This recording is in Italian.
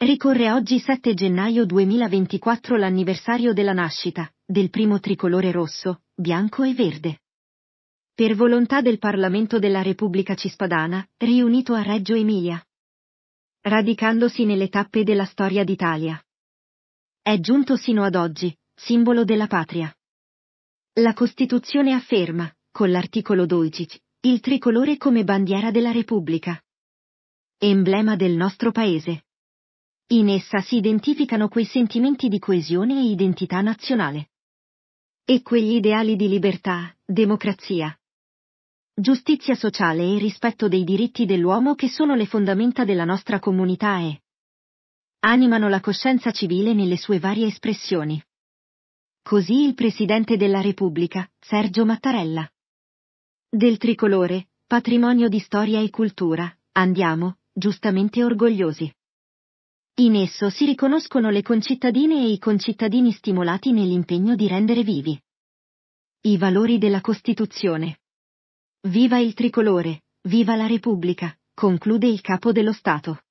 Ricorre oggi 7 gennaio 2024 l'anniversario della nascita, del primo tricolore rosso, bianco e verde. Per volontà del Parlamento della Repubblica Cispadana, riunito a Reggio Emilia. Radicandosi nelle tappe della storia d'Italia. È giunto sino ad oggi, simbolo della patria. La Costituzione afferma, con l'articolo 12, il tricolore come bandiera della Repubblica. Emblema del nostro paese. In essa si identificano quei sentimenti di coesione e identità nazionale. E quegli ideali di libertà, democrazia, giustizia sociale e rispetto dei diritti dell'uomo che sono le fondamenta della nostra comunità e animano la coscienza civile nelle sue varie espressioni. Così il Presidente della Repubblica, Sergio Mattarella. Del tricolore, patrimonio di storia e cultura, andiamo, giustamente orgogliosi. In esso si riconoscono le concittadine e i concittadini stimolati nell'impegno di rendere vivi i valori della Costituzione. Viva il tricolore, viva la Repubblica, conclude il capo dello Stato.